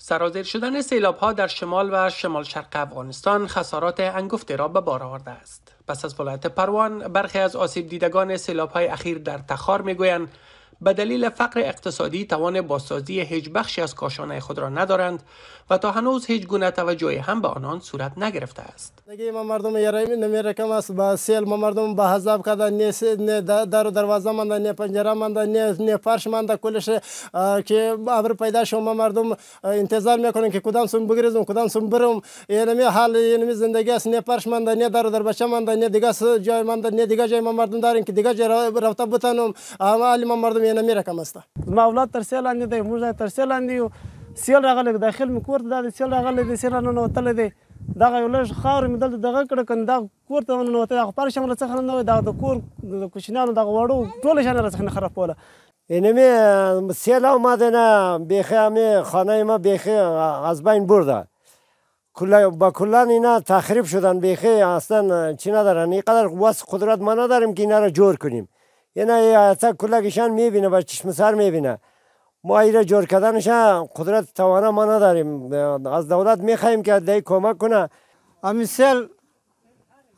سرازیر شدن سیلاب ها در شمال و شمال شرق افغانستان خسارات انگفته را به بار آورده است. پس از ولایت پروان برخی از آسیب دیدگان سیلاب های اخیر در تخار میگویند به دلیل فقر اقتصادی توان بازسازی هیچ بخشی از کاشانه خود را ندارند و تا هنوز هیچ گونه توجهی هم به آنان صورت نگرفته است. دیگه ما مردم یرایم نمی رکم است با سیل ما مردم به حذاب کده نه نه در دروازه منده نه پنجره منده نه نه فرش منده کلش که ابر پیدا شو ما مردم انتظار میکنن که کدام سوم بگریزم کدام سون برم یعنی حال یعنی زندگی است نه فرش منده نه در دروازه منده نه دیگه جای منده نه دیگه جای ما مردم دارن که دیگه جای رفتم بتنم اما علی ما مردم یې نه مې رقم استه زما اولاد تر سیل لاندې دی موږ تر سیل لاندې یو سیل راغلی داخل مې کور ته دا سیل راغلی دی سیل راننوتلی دی دغه یو لږ خاورې مې دلته دغه کړه کنه دا کور ته وننوتلی هغه پر شمله څخه نه وي دا د کور د کوچنیانو دغه وړو ټوله شیان راڅخه نه خرابوله اینمی سیل آمده نه بیخی همه خانه ما بیخی از بین برده با کلان اینا تخریب شدن بیخی اصلا چی ندارن اینقدر وس قدرت ما نداریم که اینا را جور کنیم یعنی اصلا کلگشان میبینه و چشم سر میبینه ما ایرا جور کردنش قدرت توانا ما نداریم از دولت میخواییم که دهی کمک کنه امی سیل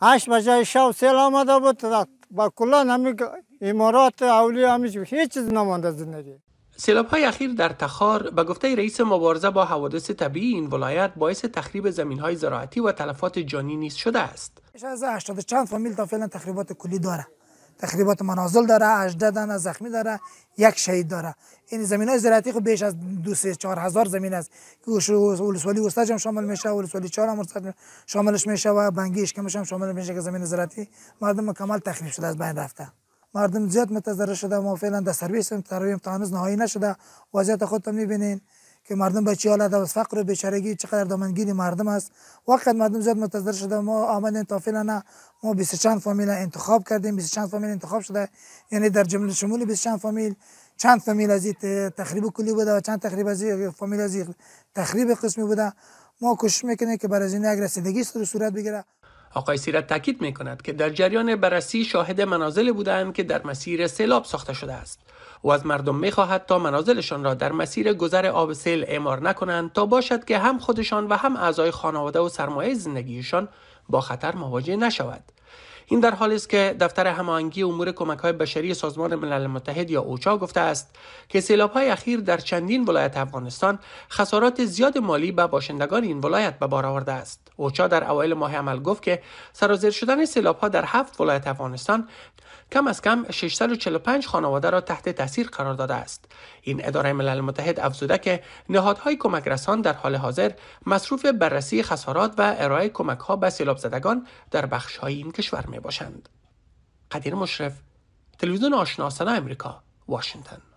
هشت بجای شو سیل آمده بود با کلا نمی امارات اولی همیش هیچ چیز نمانده زندگی سیلاب های اخیر در تخار به گفته رئیس مبارزه با حوادث طبیعی این ولایت باعث تخریب زمین های زراعتی و تلفات جانی نیست شده است. از 80 چند فامیل تا فعلا تخریبات کلی داره. تخریبات منازل داره 18 دانه زخمی داره یک شهید داره این زمین های زراعتی خب بیش از دو، سه، چهار هزار زمین است که ولسوالی وسطج هم شامل میشه ولسوالی چهار هم شاملش میشه و بنگی اشکمش هم شامل میشه که زمین زراعتی مردم مکمل تخریب شده از بین رفته مردم زیاد متضرر شده ما فعلا در سرویس ترویم تانز نهایی نشده وضعیت خودتون میبینین که مردم به چی حالت از فقر و بیچارگی چقدر دامنگیر مردم است وقت مردم زیاد متضرر شده ما آمدیم تا فعلا ما 20 چند فامیل انتخاب کردیم 20 چند فامیل انتخاب شده یعنی در جمله شمول 20 چند فامیل چند فامیل از تخریب کلی بوده و چند تخریب از فامیل از تخریب قسمی بوده ما کوشش میکنیم که برای زندگی یک رسیدگی صورت بگیره آقای سیرت تاکید می کند که در جریان بررسی شاهد منازل بودند که در مسیر سیلاب ساخته شده است او از مردم می خواهد تا منازلشان را در مسیر گذر آب سیل اعمار نکنند تا باشد که هم خودشان و هم اعضای خانواده و سرمایه زندگیشان با خطر مواجه نشود این در حالی است که دفتر هماهنگی امور کمک های بشری سازمان ملل متحد یا اوچا گفته است که سیلاب های اخیر در چندین ولایت افغانستان خسارات زیاد مالی به باشندگان این ولایت به بار آورده است اوچا در اوایل ماه عمل گفت که سرازیر شدن سیلاب ها در هفت ولایت افغانستان کم از کم 645 خانواده را تحت تاثیر قرار داده است این اداره ملل متحد افزوده که نهادهای کمک رسان در حال حاضر مصروف بررسی خسارات و ارائه کمک ها به سیلاب زدگان در بخش های این کشور می باشند قدیر مشرف تلویزیون آشنا آمریکا واشنگتن